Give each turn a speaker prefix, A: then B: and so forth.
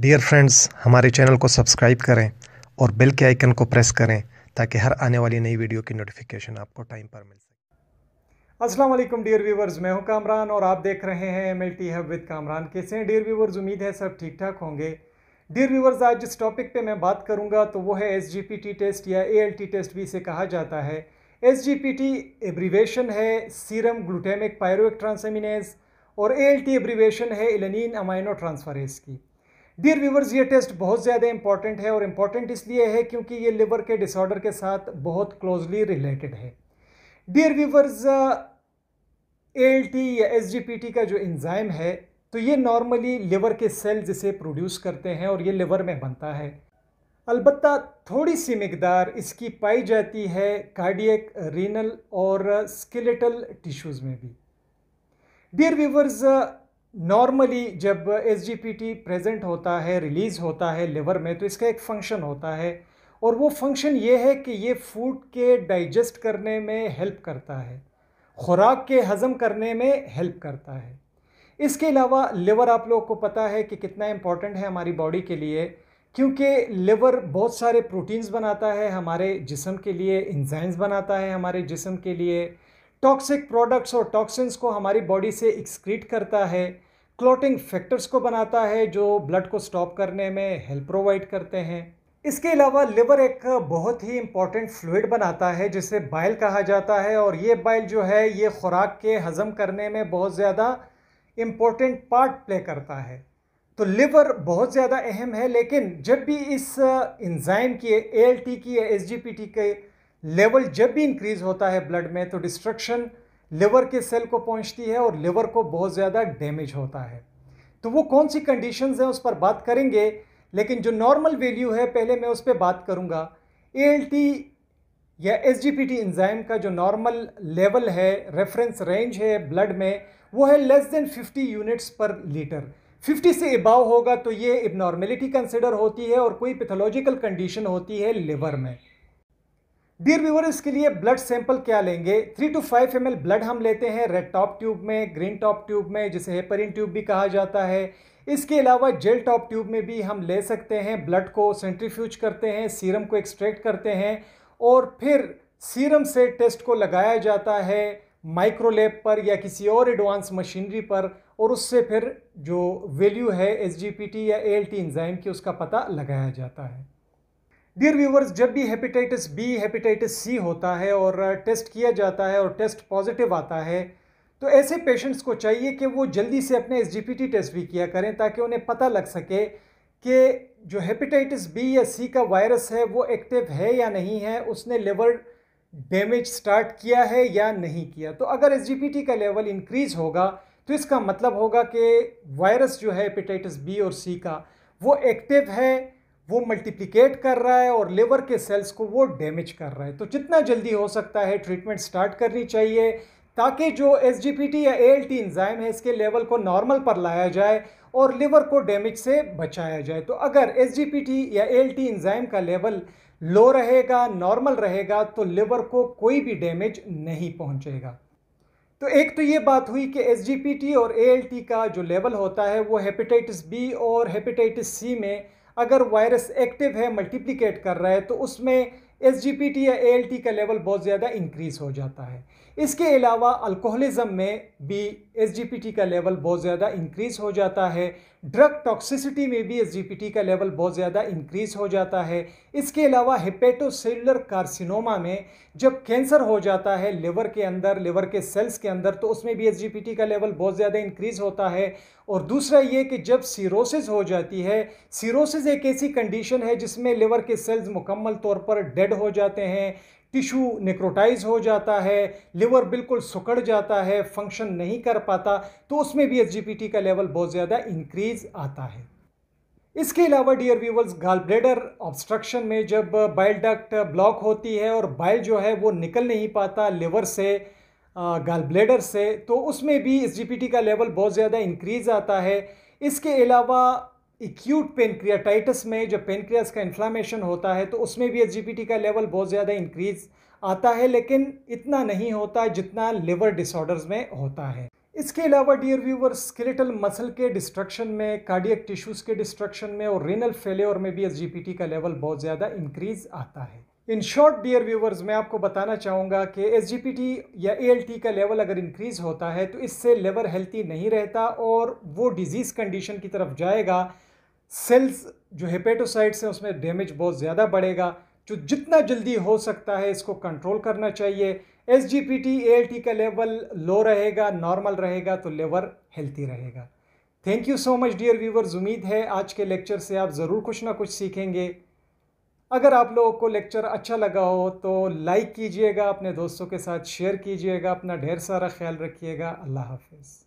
A: dear friends हमारे channel को subscribe करें और बेल के आइकन को प्रेस करें ताकि हर आने वाली नई वीडियो की नोटिफिकेशन आपको टाइम पर मिल सके असलम डियर व्यूवर्स मैं हूं कामरान और आप देख रहे हैं M L T hub with Kamran कैसे हैं डियर व्यूवर्स उम्मीद है सब ठीक ठाक होंगे डियर व्यूवर्स आज जिस टॉपिक पे मैं बात करूंगा तो वो है S G P T test या ए एल टी टेस्ट भी इसे कहा जाता है S G P T abbreviation है सीरम ग्लूटेमिक पायरोक ट्रांसमिनेज और ए एल टी एब्रीवेशन है इलनिन अमाइनो ट्रांसफरेज की डियर व्यूवर्स ये टेस्ट बहुत ज़्यादा इंपॉर्टेंट है और इम्पॉर्टेंट इसलिए है क्योंकि ये लिवर के डिसऑर्डर के साथ बहुत क्लोजली रिलेटेड है डियर व्यूवर्स एल या एस का जो इंजाइम है तो ये नॉर्मली लिवर के सेल्स जिसे प्रोड्यूस करते हैं और ये लिवर में बनता है अलबत् थोड़ी सी मकदार इसकी पाई जाती है कार्डियक रीनल और स्किलेटल टिश्यूज़ में भी डियर व्यूवर्स नॉर्मली जब एस प्रेजेंट होता है रिलीज़ होता है लिवर में तो इसका एक फंक्शन होता है और वो फंक्शन ये है कि ये फूड के डाइजेस्ट करने में हेल्प करता है ख़ुराक के हज़म करने में हेल्प करता है इसके अलावा लिवर आप लोग को पता है कि कितना इम्पॉर्टेंट है हमारी बॉडी के लिए क्योंकि लिवर बहुत सारे प्रोटीन्स बनाता है हमारे जिसम के लिए इंजाइम्स बनाता है हमारे जिसम के लिए टॉक्सिक प्रोडक्ट्स और टॉक्सिन्स को हमारी बॉडी से एक्सक्रीट करता है क्लोटिंग फैक्टर्स को बनाता है जो ब्लड को स्टॉप करने में हेल्प प्रोवाइड करते हैं इसके अलावा लिवर एक बहुत ही इम्पॉर्टेंट फ्लूड बनाता है जिसे बाइल कहा जाता है और ये बाइल जो है ये खुराक के हज़म करने में बहुत ज़्यादा इम्पोर्टेंट पार्ट प्ले करता है तो लिवर बहुत ज़्यादा अहम है लेकिन जब भी इस इंजाइम की एल टी की या एस जी पी टी के लेवल जब भी इंक्रीज होता है ब्लड में तो डिस्ट्रक्शन लिवर के सेल को पहुंचती है और लिवर को बहुत ज़्यादा डैमेज होता है तो वो कौन सी कंडीशंस हैं उस पर बात करेंगे लेकिन जो नॉर्मल वैल्यू है पहले मैं उस पर बात करूँगा ए या S G P T enzyme का जो नॉर्मल लेवल है रेफरेंस रेंज है ब्लड में वो है less than 50 units per litre 50 से अबाव होगा तो ये इबनॉर्मेलिटी कंसिडर होती है और कोई पैथोलॉजिकल कंडीशन होती है लिवर में डियर व्यूवर इसके लिए ब्लड सैंपल क्या लेंगे three to five M blood हम लेते हैं रेड टॉप ट्यूब में ग्रीन टॉप ट्यूब में जिसे हेपरिन ट्यूब भी कहा जाता है इसके अलावा जेल टॉप ट्यूब में भी हम ले सकते हैं ब्लड को सेंट्रीफ्यूज करते हैं सीरम को एक्सट्रैक्ट करते हैं और फिर सीरम से टेस्ट को लगाया जाता है माइक्रोलेब पर या किसी और एडवांस मशीनरी पर और उससे फिर जो वैल्यू है एस या ए एल की उसका पता लगाया जाता है डियर व्यूवर्स जब भी हेपेटाइटिस बी हेपेटाइटिस सी होता है और टेस्ट uh, किया जाता है और टेस्ट पॉजिटिव आता है तो ऐसे पेशेंट्स को चाहिए कि वो जल्दी से अपने एस टेस्ट भी किया करें ताकि उन्हें पता लग सके कि जो हेपेटाइटिस बी या सी का वायरस है वो एक्टिव है या नहीं है उसने लेवल डैमेज स्टार्ट किया है या नहीं किया तो अगर एस का लेवल इंक्रीज होगा तो इसका मतलब होगा कि वायरस जो है हेपेटाइटिस बी और सी का वो एक्टिव है वो मल्टीप्लिकेट कर रहा है और लिवर के सेल्स को वो डैमेज कर रहा है तो जितना जल्दी हो सकता है ट्रीटमेंट स्टार्ट करनी चाहिए ताकि जो एस या ए एल है इसके लेवल को नॉर्मल पर लाया जाए और लिवर को डैमेज से बचाया जाए तो अगर एस या ए एंजाइम इंजाइम का लेवल लो रहेगा नॉर्मल रहेगा तो लिवर को कोई भी डैमेज नहीं पहुंचेगा तो एक तो ये बात हुई कि एस और ए का जो लेवल होता है वो हेपेटाइटिस बी और हेपेटाइटिस सी में अगर वायरस एक्टिव है मल्टीप्लिकेट कर रहा है तो उसमें एस या ए का लेवल बहुत ज़्यादा इंक्रीज़ हो जाता है इसके अलावा अल्कोहलिज्म में भी एस का लेवल बहुत ज़्यादा इंक्रीज़ हो जाता है ड्रग टॉक्सिसिटी में भी एस का लेवल बहुत ज़्यादा इंक्रीज़ हो जाता है इसके अलावा हेपेटोसेलुलर कार्सिनोमा में जब कैंसर हो जाता है लिवर के अंदर लिवर के सेल्स के अंदर तो उसमें भी एस का लेवल बहुत ज़्यादा इंक्रीज़ होता है और दूसरा ये कि जब सीरोसिस हो जाती है सीरोसिस एक ऐसी कंडीशन है जिसमें लिवर के सेल्स मुकम्मल तौर पर डेड हो जाते हैं टिश्यू नेक्रोटाइज हो जाता है लिवर बिल्कुल सुकड़ जाता है फंक्शन नहीं कर पाता तो उसमें भी एच का लेवल बहुत ज़्यादा इंक्रीज आता है इसके अलावा dear viewers gallbladder obstruction में जब बाइल डक्ट ब्लॉक होती है और बाइल जो है वो निकल नहीं पाता लिवर से गाल ब्लेडर से तो उसमें भी एच का लेवल बहुत ज़्यादा इंक्रीज आता है इसके अलावा एक्यूट पेनक्रियाटाइटिस में जब पेनक्रियास का इन्फ्लामेशन होता है तो उसमें भी एच का लेवल बहुत ज़्यादा इंक्रीज आता है लेकिन इतना नहीं होता जितना लिवर डिसऑर्डर्स में होता है इसके अलावा डियर व्यूवर स्केलेटल मसल के डिस्ट्रक्शन में कार्डियक टिश्यूज़ के डिस्ट्रक्शन में और रेनल फेलियर में भी एच का लेवल बहुत ज़्यादा इंक्रीज आता है इन शॉर्ट डियर व्यूवर्स मैं आपको बताना चाहूँगा कि एस या ए का लेवल अगर इंक्रीज़ होता है तो इससे लेवर हेल्थी नहीं रहता और वो डिज़ीज़ कंडीशन की तरफ जाएगा सेल्स जो हेपेटोसाइट्स हैं उसमें डैमेज बहुत ज़्यादा बढ़ेगा जो तो जितना जल्दी हो सकता है इसको कंट्रोल करना चाहिए S G P T A L T का लेवल लो रहेगा नॉर्मल रहेगा तो लेवर हेल्थी रहेगा thank you so much dear viewers उम्मीद है आज के लेक्चर से आप ज़रूर कुछ ना कुछ सीखेंगे अगर आप लोगों को लेक्चर अच्छा लगा हो तो लाइक कीजिएगा अपने दोस्तों के साथ शेयर कीजिएगा अपना ढेर सारा ख्याल रखिएगा अल्लाह हाफिज़